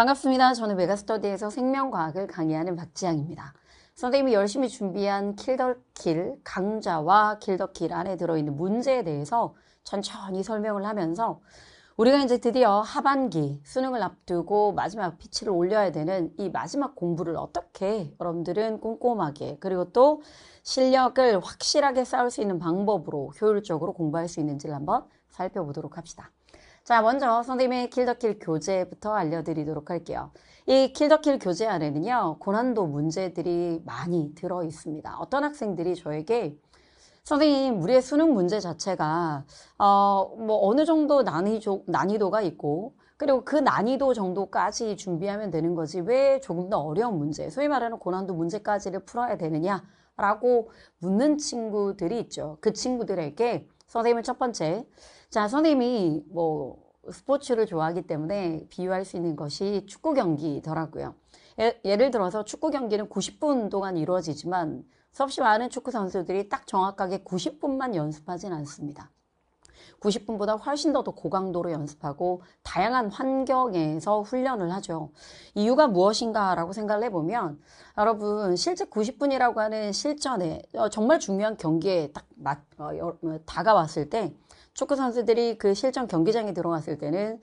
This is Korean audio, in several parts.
반갑습니다. 저는 메가스터디에서 생명과학을 강의하는 박지향입니다. 선생님이 열심히 준비한 킬더킬 강좌와 킬더킬 안에 들어있는 문제에 대해서 천천히 설명을 하면서 우리가 이제 드디어 하반기 수능을 앞두고 마지막 피치를 올려야 되는 이 마지막 공부를 어떻게 여러분들은 꼼꼼하게 그리고 또 실력을 확실하게 쌓을 수 있는 방법으로 효율적으로 공부할 수 있는지를 한번 살펴보도록 합시다. 자, 먼저 선생님의 킬더킬 교재부터 알려드리도록 할게요. 이 킬더킬 교재 안에는요, 고난도 문제들이 많이 들어 있습니다. 어떤 학생들이 저에게 선생님, 우리의 수능 문제 자체가, 어, 뭐, 어느 정도 난이도, 난이도가 있고, 그리고 그 난이도 정도까지 준비하면 되는 거지, 왜 조금 더 어려운 문제, 소위 말하는 고난도 문제까지를 풀어야 되느냐? 라고 묻는 친구들이 있죠. 그 친구들에게 선생님은 첫 번째. 자, 선생님이 뭐 스포츠를 좋아하기 때문에 비유할 수 있는 것이 축구 경기더라고요. 예, 를 들어서 축구 경기는 90분 동안 이루어지지만 수없이 많은 축구 선수들이 딱 정확하게 90분만 연습하진 않습니다. 90분보다 훨씬 더, 고강도로 연습하고 다양한 환경에서 훈련을 하죠. 이유가 무엇인가라고 생각을 해보면 여러분 실제 90분이라고 하는 실전에 어, 정말 중요한 경기에 딱 맞, 어, 어, 다가왔을 때 축구 선수들이 그 실전 경기장에 들어갔을 때는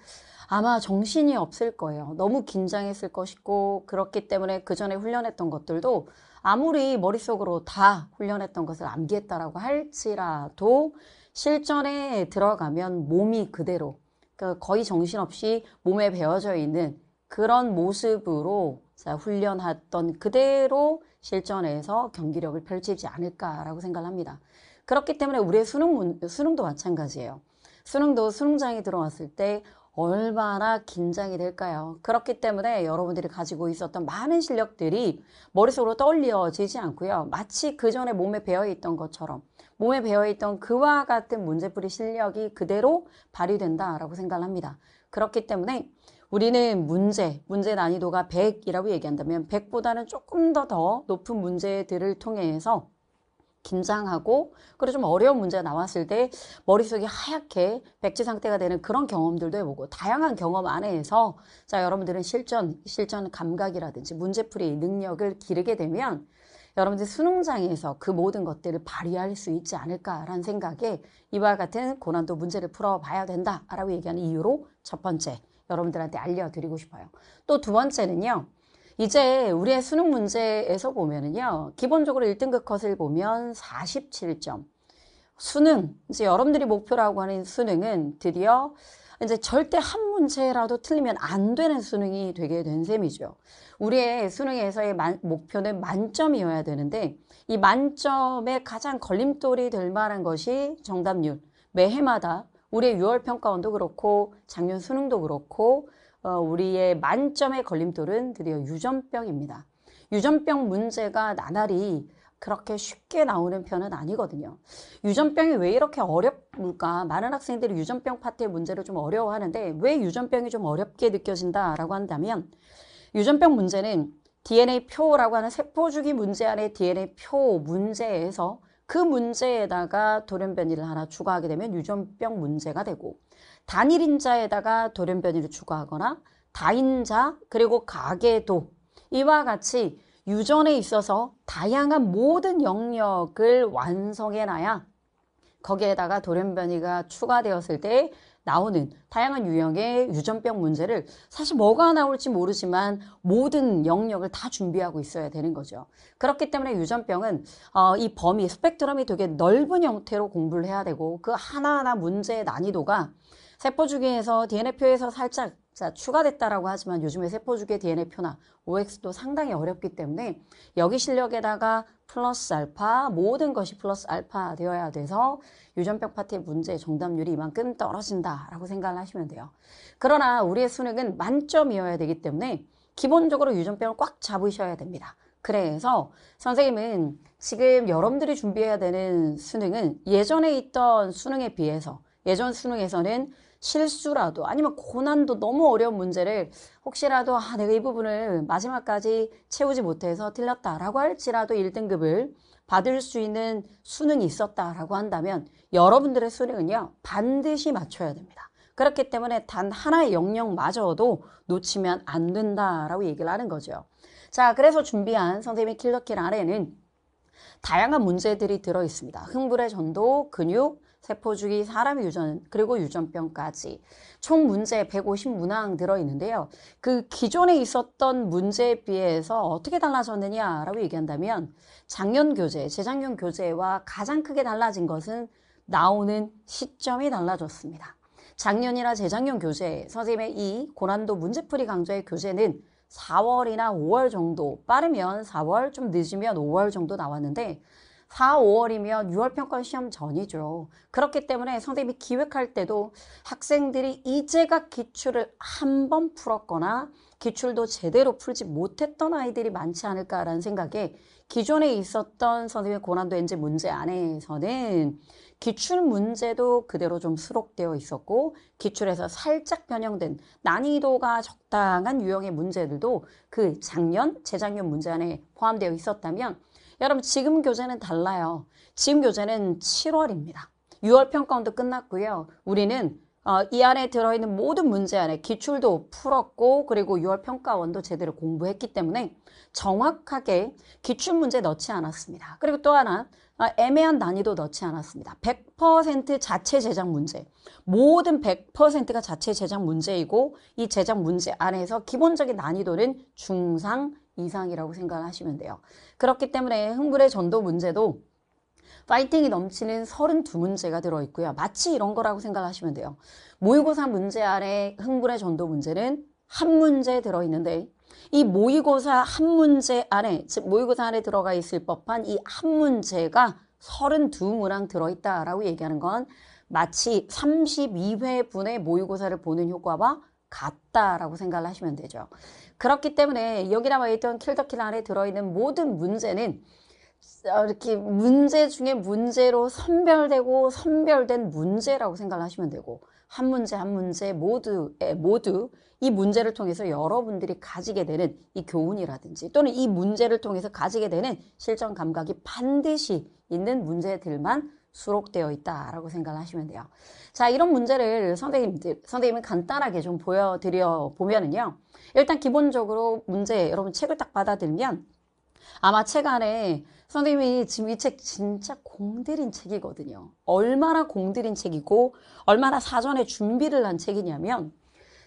아마 정신이 없을 거예요. 너무 긴장했을 것이고 그렇기 때문에 그 전에 훈련했던 것들도 아무리 머릿속으로 다 훈련했던 것을 암기했다라고 할지라도 실전에 들어가면 몸이 그대로 그러니까 거의 정신없이 몸에 배어져 있는 그런 모습으로 훈련했던 그대로 실전에서 경기력을 펼치지 않을까라고 생각 합니다. 그렇기 때문에 우리의 수능, 수능도 마찬가지예요. 수능도 수능장에 들어왔을 때 얼마나 긴장이 될까요? 그렇기 때문에 여러분들이 가지고 있었던 많은 실력들이 머릿속으로 떨려지지 않고요. 마치 그 전에 몸에 배어있던 것처럼 몸에 배어있던 그와 같은 문제풀이 실력이 그대로 발휘된다라고 생각을 합니다. 그렇기 때문에 우리는 문제, 문제 난이도가 100이라고 얘기한다면 100보다는 조금 더 더 높은 문제들을 통해서 긴장하고 그리고 좀 어려운 문제가 나왔을 때 머릿속이 하얗게 백지 상태가 되는 그런 경험들도 해보고 다양한 경험 안에서 자 여러분들은 실전 실전 감각이라든지 문제풀이 능력을 기르게 되면 여러분들 수능장에서 그 모든 것들을 발휘할 수 있지 않을까라는 생각에 이와 같은 고난도 문제를 풀어봐야 된다라고 얘기하는 이유로 첫 번째 여러분들한테 알려드리고 싶어요. 또 두 번째는요. 이제 우리의 수능 문제에서 보면은요. 기본적으로 1등급 컷을 보면 47점. 수능, 이제 여러분들이 목표라고 하는 수능은 드디어 이제 절대 한 문제라도 틀리면 안 되는 수능이 되게 된 셈이죠. 우리의 수능에서의 만, 목표는 만점이어야 되는데 이 만점에 가장 걸림돌이 될 만한 것이 정답률. 매해마다 우리의 6월 평가원도 그렇고 작년 수능도 그렇고 어, 우리의 만점의 걸림돌은 드디어 유전병입니다. 유전병 문제가 나날이 그렇게 쉽게 나오는 편은 아니거든요. 유전병이 왜 이렇게 어렵을까? 많은 학생들이 유전병 파트의 문제를 좀 어려워하는데 왜 유전병이 좀 어렵게 느껴진다라고 한다면 유전병 문제는 DNA 표라고 하는 세포 주기 문제 안에 DNA 표 문제에서 그 문제에다가 돌연변이를 하나 추가하게 되면 유전병 문제가 되고 단일인자에다가 돌연변이를 추가하거나 다인자 그리고 가계도 이와 같이 유전에 있어서 다양한 모든 영역을 완성해놔야 거기에다가 돌연변이가 추가되었을 때 나오는 다양한 유형의 유전병 문제를 사실 뭐가 나올지 모르지만 모든 영역을 다 준비하고 있어야 되는 거죠. 그렇기 때문에 유전병은 어, 이 범위, 스펙트럼이 되게 넓은 형태로 공부를 해야 되고 그 하나하나 문제의 난이도가 세포 주기에서 DNA표에서 살짝 자, 추가됐다라고 하지만 요즘에 세포주기의 DNA표나 OX도 상당히 어렵기 때문에 여기 실력에다가 플러스 알파 모든 것이 플러스 알파 되어야 돼서 유전병 파티의 문제 정답률이 이만큼 떨어진다라고 생각을 하시면 돼요. 그러나 우리의 수능은 만점이어야 되기 때문에 기본적으로 유전병을 꽉 잡으셔야 됩니다. 그래서 선생님은 지금 여러분들이 준비해야 되는 수능은 예전에 있던 수능에 비해서 예전 수능에서는 실수라도 아니면 고난도 너무 어려운 문제를 혹시라도 아, 내가 이 부분을 마지막까지 채우지 못해서 틀렸다라고 할지라도 1등급을 받을 수 있는 수능이 있었다라고 한다면 여러분들의 수능은요 반드시 맞춰야 됩니다. 그렇기 때문에 단 하나의 영역마저도 놓치면 안 된다라고 얘기를 하는 거죠. 자, 그래서 준비한 선생님의 킬러킬 아래에는 다양한 문제들이 들어 있습니다. 흥분의 전도, 근육, 세포주기, 사람 유전, 그리고 유전병까지 총 문제 150문항 들어있는데요. 그 기존에 있었던 문제에 비해서 어떻게 달라졌느냐라고 얘기한다면 작년 교재, 재작년 교재와 가장 크게 달라진 것은 나오는 시점이 달라졌습니다. 작년이나 재작년 교재, 선생님의 이 고난도 문제풀이 강좌의 교재는 4월이나 5월 정도, 빠르면 4월, 좀 늦으면 5월 정도 나왔는데 4, 5월이면 6월 평가 시험 전이죠. 그렇기 때문에 선생님이 기획할 때도 학생들이 이제가 기출을 한 번 풀었거나 기출도 제대로 풀지 못했던 아이들이 많지 않을까라는 생각에 기존에 있었던 선생님의 고난도 엔제 문제 안에서는 기출 문제도 그대로 좀 수록되어 있었고 기출에서 살짝 변형된 난이도가 적당한 유형의 문제들도 그 작년, 재작년 문제 안에 포함되어 있었다면 여러분 지금 교재는 달라요. 지금 교재는 7월입니다. 6월 평가원도 끝났고요. 우리는 어, 이 안에 들어있는 모든 문제 안에 기출도 풀었고 그리고 6월 평가원도 제대로 공부했기 때문에 정확하게 기출 문제 넣지 않았습니다. 그리고 또 하나 어, 애매한 난이도 넣지 않았습니다. 100% 자체 제작 문제 모든 100%가 자체 제작 문제이고 이 제작 문제 안에서 기본적인 난이도는 중상 이상이라고 생각하시면 돼요. 그렇기 때문에 흥불의 전도 문제도 파이팅이 넘치는 32문제가 들어있고요. 마치 이런 거라고 생각하시면 돼요. 모의고사 문제 아래 흥불의 전도 문제는 한 문제 들어있는데 이 모의고사 한 문제 안에 즉 모의고사 안에 들어가 있을 법한 이 한 문제가 32문항 들어있다라고 얘기하는 건 마치 32회분의 모의고사를 보는 효과와 같다라고 생각을 하시면 되죠. 그렇기 때문에 여기나 말있던 킬더킬 안에 들어있는 모든 문제는 어, 이렇게 문제 중에 문제로 선별되고 선별된 문제라고 생각을 하시면 되고 한 문제 한 문제 모두 모두 이 문제를 통해서 여러분들이 가지게 되는 이 교훈이라든지 또는 이 문제를 통해서 가지게 되는 실전 감각이 반드시 있는 문제들만 수록되어 있다라고 생각하시면 돼요. 자, 이런 문제를 선생님들, 선생님이 간단하게 좀 보여드려 보면은요. 일단 기본적으로 문제, 여러분 책을 딱 받아들면 아마 책 안에 선생님이 지금 이 책 진짜 공들인 책이거든요. 얼마나 공들인 책이고 얼마나 사전에 준비를 한 책이냐면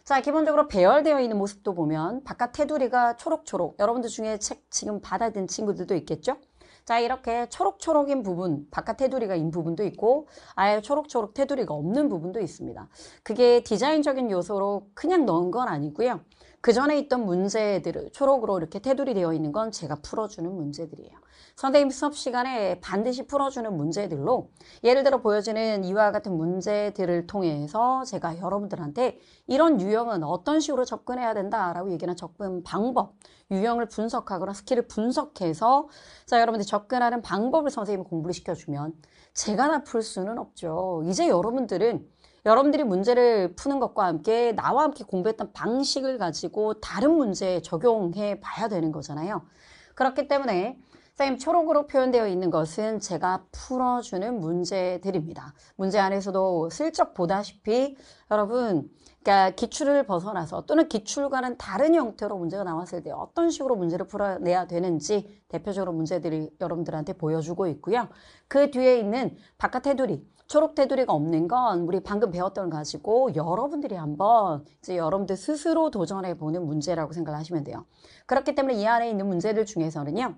자 기본적으로 배열되어 있는 모습도 보면 바깥 테두리가 초록초록 여러분들 중에 책 지금 받아든 친구들도 있겠죠? 자 이렇게 초록초록인 부분 바깥 테두리가 인 부분도 있고 아예 초록초록 테두리가 없는 부분도 있습니다. 그게 디자인적인 요소로 그냥 넣은 건 아니고요. 그 전에 있던 문제들을 초록으로 이렇게 테두리 되어 있는 건 제가 풀어주는 문제들이에요. 선생님 수업 시간에 반드시 풀어주는 문제들로 예를 들어 보여지는 이와 같은 문제들을 통해서 제가 여러분들한테 이런 유형은 어떤 식으로 접근해야 된다라고 얘기하는 접근 방법, 유형을 분석하거나 스킬을 분석해서 자 여러분들 접근하는 방법을 선생님이 공부를 시켜주면 제가 다 풀 수는 없죠. 이제 여러분들은 여러분들이 문제를 푸는 것과 함께 나와 함께 공부했던 방식을 가지고 다른 문제에 적용해 봐야 되는 거잖아요. 그렇기 때문에 선생님, 초록으로 표현되어 있는 것은 제가 풀어주는 문제들입니다. 문제 안에서도 슬쩍 보다시피 여러분, 그러니까 기출을 벗어나서 또는 기출과는 다른 형태로 문제가 나왔을 때 어떤 식으로 문제를 풀어내야 되는지 대표적으로 문제들이 여러분들한테 보여주고 있고요. 그 뒤에 있는 바깥 테두리, 초록 테두리가 없는 건 우리 방금 배웠던 가지고 여러분들이 한번 이제 여러분들 스스로 도전해 보는 문제라고 생각하시면 돼요. 그렇기 때문에 이 안에 있는 문제들 중에서는요.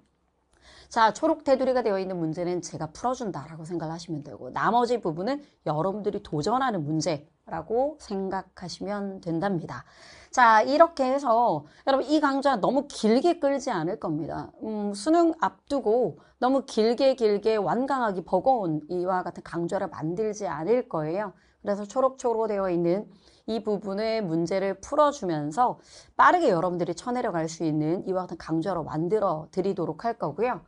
자, 초록 테두리가 되어 있는 문제는 제가 풀어준다라고 생각하시면 되고 나머지 부분은 여러분들이 도전하는 문제라고 생각하시면 된답니다. 자, 이렇게 해서 여러분 이 강좌 너무 길게 끌지 않을 겁니다. 음, 수능 앞두고 너무 길게 길게 완강하기 버거운 이와 같은 강좌를 만들지 않을 거예요. 그래서 초록초록 되어 있는 이 부분의 문제를 풀어주면서 빠르게 여러분들이 쳐내려갈 수 있는 이와 같은 강좌로 만들어 드리도록 할 거고요.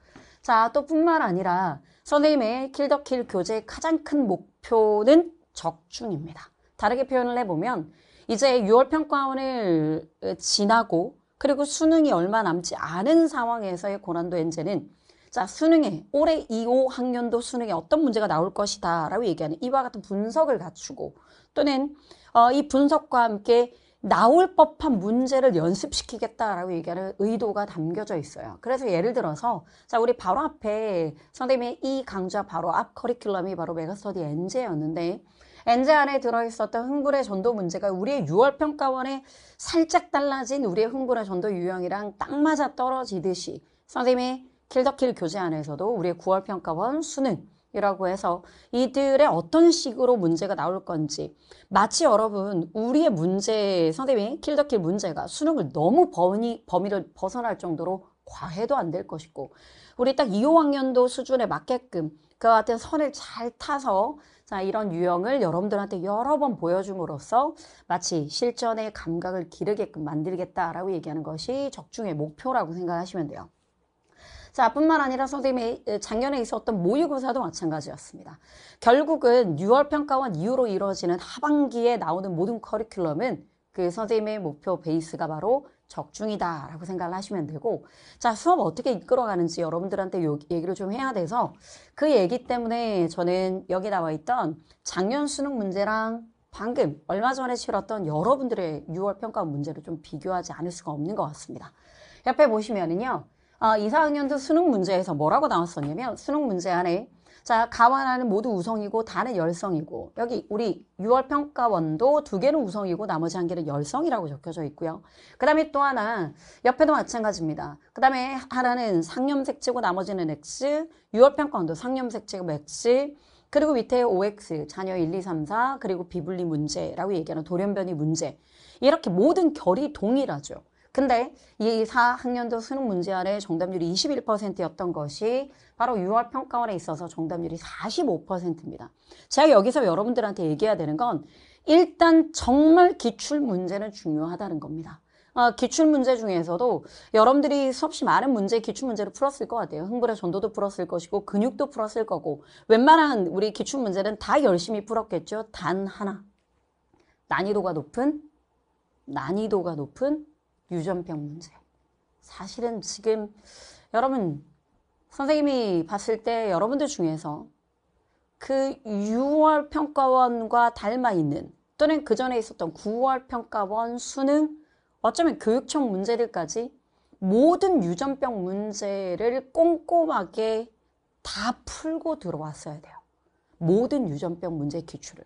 자, 또 뿐만 아니라 선생님의 킬더킬 교재의 가장 큰 목표는 적중입니다. 다르게 표현을 해보면 이제 6월 평가원을 지나고 그리고 수능이 얼마 남지 않은 상황에서의 고난도 엔제는 자 수능에 올해 2, 5학년도 수능에 어떤 문제가 나올 것이다 라고 얘기하는 이와 같은 분석을 갖추고 또는 어, 이 분석과 함께 나올 법한 문제를 연습시키겠다라고 얘기하는 의도가 담겨져 있어요. 그래서 예를 들어서 자 우리 바로 앞에 선생님의 이 강좌 바로 앞 커리큘럼이 바로 메가스터디 엔제였는데 엔제 안에 들어있었던 흥분의 전도 문제가 우리의 6월 평가원에 살짝 달라진 우리의 흥분의 전도 유형이랑 딱 맞아 떨어지듯이 선생님의 킬더킬 교재 안에서도 우리의 9월 평가원 수능 이라고 해서 이들의 어떤 식으로 문제가 나올 건지 마치 여러분 우리의 문제 선생님이 킬더킬 문제가 수능을 너무 범위, 범위를 벗어날 정도로 과해도 안 될 것이고 우리 딱 2, 5학년도 수준에 맞게끔 그와 같은 선을 잘 타서 자 이런 유형을 여러분들한테 여러 번 보여줌으로써 마치 실전의 감각을 기르게끔 만들겠다라고 얘기하는 것이 적중의 목표라고 생각하시면 돼요. 자, 뿐만 아니라 선생님이 작년에 있었던 모의고사도 마찬가지였습니다. 결국은 6월 평가원 이후로 이루어지는 하반기에 나오는 모든 커리큘럼은 그 선생님의 목표 베이스가 바로 적중이다라고 생각을 하시면 되고 자 수업 어떻게 이끌어가는지 여러분들한테 얘기를 좀 해야 돼서 그 얘기 때문에 저는 여기 나와 있던 작년 수능 문제랑 방금 얼마 전에 치렀던 여러분들의 6월 평가 문제를 좀 비교하지 않을 수가 없는 것 같습니다. 옆에 보시면은요 아, 2, 4학년도 수능 문제에서 뭐라고 나왔었냐면 수능 문제 안에 자 가완하는 모두 우성이고 다는 열성이고 여기 우리 6월 평가원도 두 개는 우성이고 나머지 한 개는 열성이라고 적혀져 있고요. 그 다음에 또 하나 옆에도 마찬가지입니다. 그 다음에 하나는 상염색치고 나머지는 X 6월 평가원도 상염색치고 X 그리고 밑에 OX, 자녀 1, 2, 3, 4, 그리고 비분리 문제라고 얘기하는 돌연변이 문제. 이렇게 모든 결이 동일하죠. 근데 이 4학년도 수능 문제 안에 정답률이 21%였던 것이 바로 6월 평가원에 있어서 정답률이 45%입니다. 제가 여기서 여러분들한테 얘기해야 되는 건 일단 정말 기출 문제는 중요하다는 겁니다. 아, 기출 문제 중에서도 여러분들이 수없이 많은 문제, 기출 문제를 풀었을 것 같아요. 흥분의 전도도 풀었을 것이고 근육도 풀었을 거고 웬만한 우리 기출 문제는 다 열심히 풀었겠죠. 단 하나 난이도가 높은 난이도가 높은 유전병 문제. 사실은 지금 여러분 선생님이 봤을 때 여러분들 중에서 그 6월 평가원과 닮아 있는 또는 그 전에 있었던 9월 평가원 수능 어쩌면 교육청 문제들까지 모든 유전병 문제를 꼼꼼하게 다 풀고 들어왔어야 돼요. 모든 유전병 문제 기출을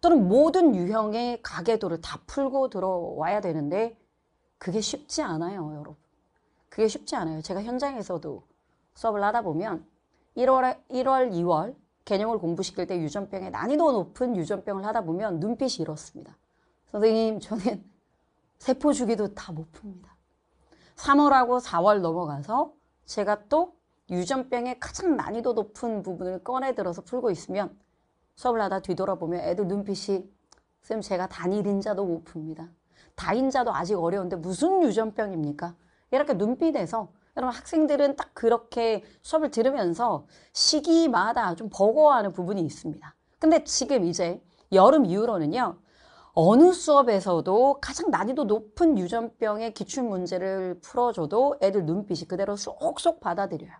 또는 모든 유형의 가계도를 다 풀고 들어와야 되는데 그게 쉽지 않아요, 여러분. 그게 쉽지 않아요. 제가 현장에서도 수업을 하다 보면 1월, 1월, 2월 개념을 공부시킬 때 유전병에 난이도 높은 유전병을 하다 보면 눈빛이 이렇습니다. 선생님, 저는 세포 주기도 다 못 풉니다. 3월하고 4월 넘어가서 제가 또 유전병의 가장 난이도 높은 부분을 꺼내 들어서 풀고 있으면 수업을 하다 뒤돌아보면 애들 눈빛이 쌤 제가 단일 인자도 못 풉니다. 다인자도 아직 어려운데 무슨 유전병입니까? 이렇게 눈빛에서 여러분 학생들은 딱 그렇게 수업을 들으면서 시기마다 좀 버거워하는 부분이 있습니다. 근데 지금 이제 여름 이후로는요. 어느 수업에서도 가장 난이도 높은 유전병의 기출 문제를 풀어줘도 애들 눈빛이 그대로 쏙쏙 받아들여요.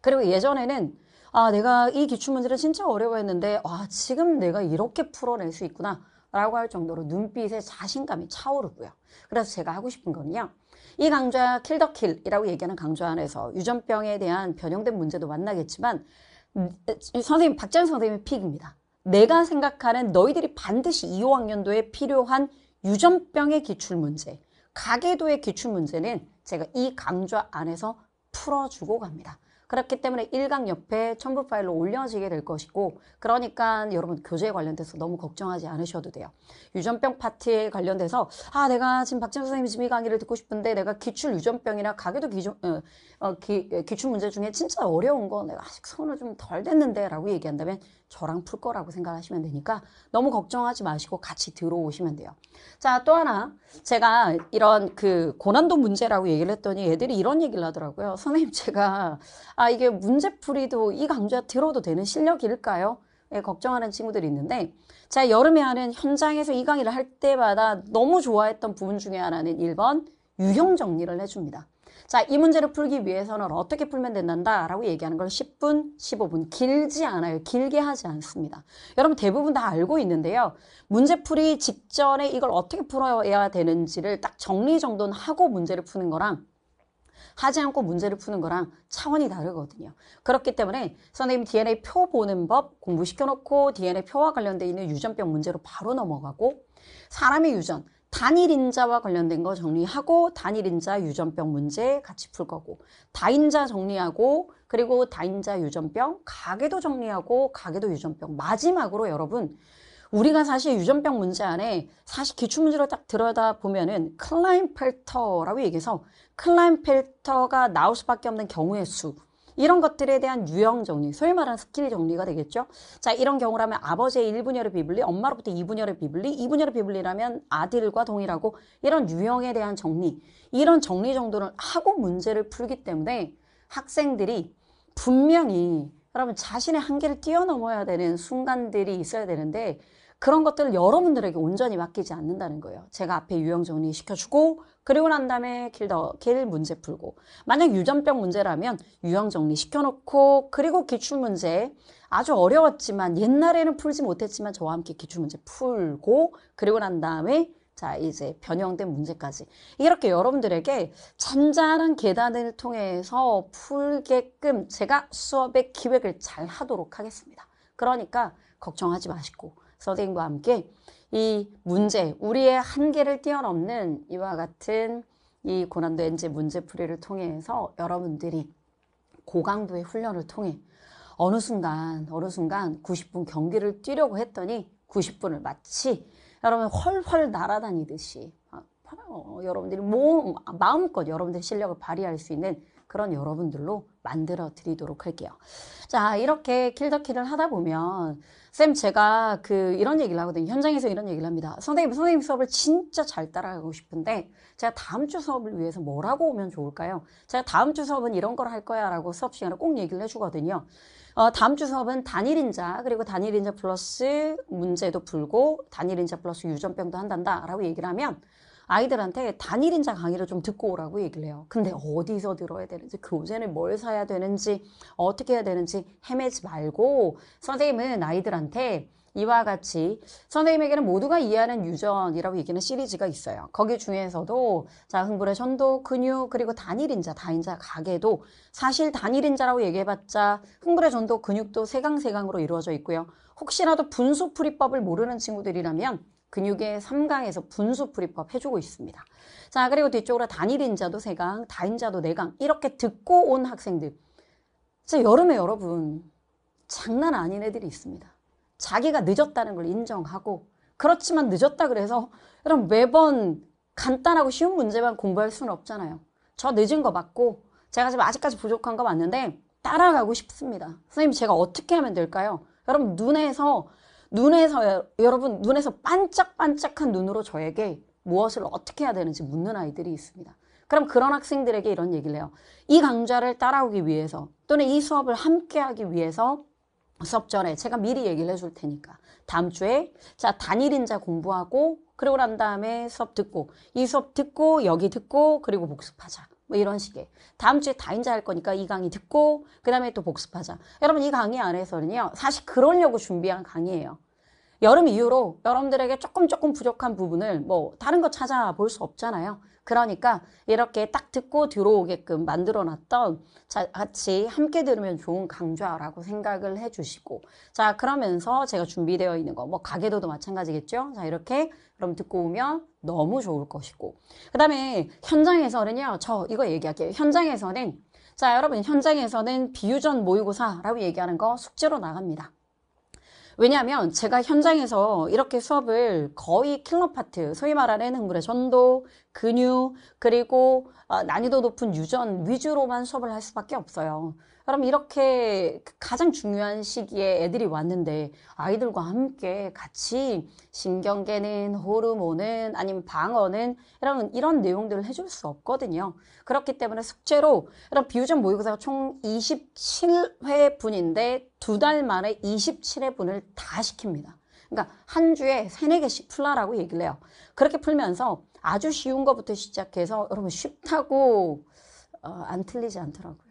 그리고 예전에는 아 내가 이 기출 문제를 진짜 어려워했는데 아 지금 내가 이렇게 풀어낼 수 있구나 라고 할 정도로 눈빛에 자신감이 차오르고요. 그래서 제가 하고 싶은 건요. 이 강좌 킬더킬이라고 얘기하는 강좌 안에서 유전병에 대한 변형된 문제도 만나겠지만 음, 선생님 박재현 선생님의 픽입니다. 내가 생각하는 너희들이 반드시 2호 학년도에 필요한 유전병의 기출 문제, 가계도의 기출 문제는 제가 이 강좌 안에서 풀어주고 갑니다. 그렇기 때문에 1강 옆에 첨부 파일로 올려지게 될 것이고 그러니까 여러분 교재에 관련돼서 너무 걱정하지 않으셔도 돼요. 유전병 파트에 관련돼서 아 내가 지금 박진수 선생님 지금 이 강의를 듣고 싶은데 내가 기출 유전병이나 가계도 기준, 어, 어, 기, 어, 기출 문제 중에 진짜 어려운 거 내가 아직 손을 좀 덜 댔는데 라고 얘기한다면 저랑 풀 거라고 생각하시면 되니까 너무 걱정하지 마시고 같이 들어오시면 돼요. 자, 또 하나. 제가 이런 그 고난도 문제라고 얘기를 했더니 애들이 이런 얘기를 하더라고요. 선생님, 제가, 아, 이게 문제풀이도 이 강좌 들어도 되는 실력일까요? 예, 걱정하는 친구들이 있는데, 제가 여름에 하는 현장에서 이 강의를 할 때마다 너무 좋아했던 부분 중에 하나는 1번, 유형 정리를 해줍니다. 자, 이 문제를 풀기 위해서는 어떻게 풀면 된다 라고 얘기하는 걸 10분, 15분 길지 않아요. 길게 하지 않습니다. 여러분 대부분 다 알고 있는데요. 문제풀이 직전에 이걸 어떻게 풀어야 되는지를 딱 정리정돈 하고 문제를 푸는 거랑 하지 않고 문제를 푸는 거랑 차원이 다르거든요. 그렇기 때문에 선생님 DNA 표 보는 법 공부시켜놓고 DNA 표와 관련돼 있는 유전병 문제로 바로 넘어가고 사람의 유전, 단일 인자와 관련된 거 정리하고 단일 인자 유전병 문제 같이 풀 거고 다인자 정리하고 그리고 다인자 유전병 가계도 정리하고 가계도 유전병 마지막으로 여러분 우리가 사실 유전병 문제 안에 사실 기출문제로 딱 들여다 보면은 클라인펠터라고 얘기해서 클라인펠터가 나올 수밖에 없는 경우의 수 이런 것들에 대한 유형 정리, 소위 말하는 스킬 정리가 되겠죠. 자, 이런 경우라면 아버지의 1분열의 비블리, 엄마로부터 2분열의 비블리, 2분열의 비블리라면 아들과 동일하고 이런 유형에 대한 정리, 이런 정리 정도는 하고 문제를 풀기 때문에 학생들이 분명히 여러분 자신의 한계를 뛰어넘어야 되는 순간들이 있어야 되는데 그런 것들을 여러분들에게 온전히 맡기지 않는다는 거예요. 제가 앞에 유형 정리 시켜주고 그리고 난 다음에 길, 더, 길 문제 풀고 만약 유전병 문제라면 유형 정리 시켜놓고 그리고 기출문제 아주 어려웠지만 옛날에는 풀지 못했지만 저와 함께 기출문제 풀고 그리고 난 다음에 자 이제 변형된 문제까지 이렇게 여러분들에게 잔잔한 계단을 통해서 풀게끔 제가 수업의 기획을 잘 하도록 하겠습니다. 그러니까 걱정하지 마시고 선생님과 함께 이 문제, 우리의 한계를 뛰어넘는 이와 같은 이 고난도 엔지 문제풀이를 통해서 여러분들이 고강도의 훈련을 통해 어느 순간, 어느 순간 90분 경기를 뛰려고 했더니 90분을 마치 여러분 헐헐 날아다니듯이 아, 어, 여러분들이 몸, 마음껏 여러분들의 실력을 발휘할 수 있는 그런 여러분들로 만들어 드리도록 할게요. 자, 이렇게 킬더키를 하다 보면 쌤 제가 그 이런 얘기를 하거든요. 현장에서 이런 얘기를 합니다. 선생님, 선생님 수업을 진짜 잘 따라가고 싶은데 제가 다음 주 수업을 위해서 뭐라고 오면 좋을까요? 제가 다음 주 수업은 이런 걸 할 거야라고 수업 시간에 꼭 얘기를 해주거든요. 어, 다음 주 수업은 단일인자 그리고 단일인자 플러스 문제도 풀고 단일인자 플러스 유전병도 한단다라고 얘기를 하면 아이들한테 단일인자 강의를 좀 듣고 오라고 얘기를 해요. 근데 어디서 들어야 되는지, 교재는 뭘 사야 되는지, 어떻게 해야 되는지 헤매지 말고 선생님은 아이들한테 이와 같이 선생님에게는 모두가 이해하는 유전이라고 얘기하는 시리즈가 있어요. 거기 중에서도 자 흥분의 전도 근육, 그리고 단일인자, 다인자, 가게도 사실 단일인자라고 얘기해봤자 흥분의 전도, 근육도 세강세강으로 이루어져 있고요. 혹시라도 분수풀이법을 모르는 친구들이라면 근육의 3강에서 분수 프리법 해주고 있습니다. 자 그리고 뒤쪽으로 단일인자도 3강, 다인자도 4강 이렇게 듣고 온 학생들 진짜 여름에 여러분 장난 아닌 애들이 있습니다. 자기가 늦었다는 걸 인정하고 그렇지만 늦었다 그래서 여러분 매번 간단하고 쉬운 문제만 공부할 수는 없잖아요. 저 늦은 거 맞고 제가 지금 아직까지 부족한 거 맞는데 따라가고 싶습니다. 선생님 제가 어떻게 하면 될까요? 여러분 눈에서 눈에서 여러분 눈에서 반짝반짝한 눈으로 저에게 무엇을 어떻게 해야 되는지 묻는 아이들이 있습니다. 그럼 그런 학생들에게 이런 얘기를 해요. 이 강좌를 따라오기 위해서 또는 이 수업을 함께 하기 위해서 수업 전에 제가 미리 얘기를 해줄 테니까 다음 주에 자 단일인자 공부하고 그리고난 다음에 수업 듣고 이 수업 듣고 여기 듣고 그리고 복습하자. 뭐 이런 식의 다음 주에 다 인자 할 거니까 이 강의 듣고 그 다음에 또 복습하자 여러분 이 강의 안에서는요 사실 그러려고 준비한 강의예요 여름 이후로 여러분들에게 조금 조금 부족한 부분을 뭐 다른 거 찾아볼 수 없잖아요 그러니까 이렇게 딱 듣고 들어오게끔 만들어 놨던 자, 같이 함께 들으면 좋은 강좌라고 생각을 해 주시고 자 그러면서 제가 준비되어 있는 거 뭐 가계도도 마찬가지겠죠 자 이렇게 그럼 듣고 오면 너무 좋을 것이고 그 다음에 현장에서는요 저 이거 얘기할게요 현장에서는 자 여러분 현장에서는 비유전 모의고사라고 얘기하는 거 숙제로 나갑니다 왜냐하면 제가 현장에서 이렇게 수업을 거의 킬러 파트, 소위 말하는 흥분의 전도, 근육, 그리고 아, 난이도 높은 유전 위주로만 수업을 할 수밖에 없어요. 그럼 이렇게 그 가장 중요한 시기에 애들이 왔는데 아이들과 함께 같이 신경계는 호르몬은 아니면 방어는 이런 이런 내용들을 해줄 수 없거든요. 그렇기 때문에 숙제로 이런 비유전 모의고사가 총 27회 분인데 두 달 만에 27회 분을 다 시킵니다. 그러니까 한 주에 3, 4 개씩 풀라라고 얘기를 해요. 그렇게 풀면서 아주 쉬운 것부터 시작해서 여러분 쉽다고 어, 안 틀리지 않더라고요.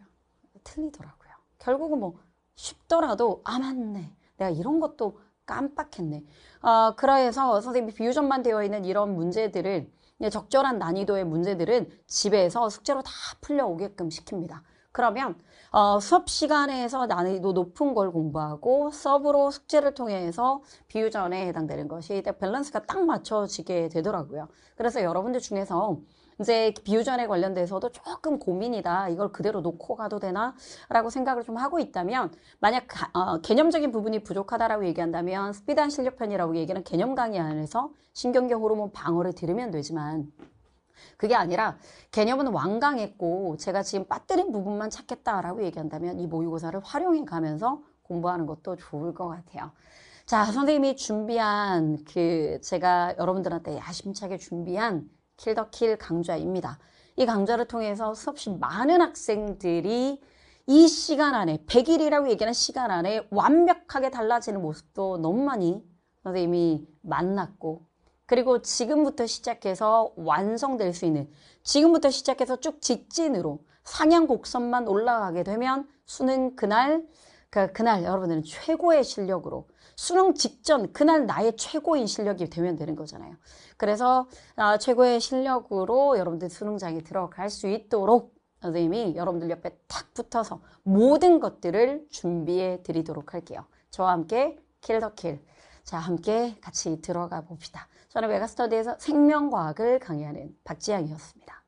틀리더라고요. 결국은 뭐 쉽더라도 아 맞네. 내가 이런 것도 깜빡했네. 어, 그래서 선생님이 비유전만 되어 있는 이런 문제들을 적절한 난이도의 문제들은 집에서 숙제로 다 풀려오게끔 시킵니다. 그러면 어, 수업 시간에서 난이도 높은 걸 공부하고 수업으로 숙제를 통해서 비유전에 해당되는 것이 밸런스가 딱 맞춰지게 되더라고요. 그래서 여러분들 중에서 이제 비유전에 관련돼서도 조금 고민이다. 이걸 그대로 놓고 가도 되나? 라고 생각을 좀 하고 있다면 만약 가, 어, 개념적인 부분이 부족하다라고 얘기한다면 스피드한 실력편이라고 얘기는 개념 강의 안에서 신경계 호르몬 방어를 들으면 되지만 그게 아니라 개념은 완강했고 제가 지금 빠뜨린 부분만 찾겠다라고 얘기한다면 이 모의고사를 활용해 가면서 공부하는 것도 좋을 것 같아요. 자, 선생님이 준비한 그 제가 여러분들한테 야심차게 준비한 킬더킬 강좌입니다. 이 강좌를 통해서 수없이 많은 학생들이 이 시간 안에 100일이라고 얘기하는 시간 안에 완벽하게 달라지는 모습도 너무 많이 선생님이 만났고 그리고 지금부터 시작해서 완성될 수 있는 지금부터 시작해서 쭉 직진으로 상향 곡선만 올라가게 되면 수능 그날 그 그날 여러분들은 최고의 실력으로 수능 직전 그날 나의 최고인 실력이 되면 되는 거잖아요. 그래서 아, 최고의 실력으로 여러분들 수능장에 들어갈 수 있도록 선생님이 여러분들 옆에 탁 붙어서 모든 것들을 준비해 드리도록 할게요. 저와 함께 킬더킬 자 함께 같이 들어가 봅시다. 저는 메가스터디에서 생명과학을 강의하는 박지향이었습니다.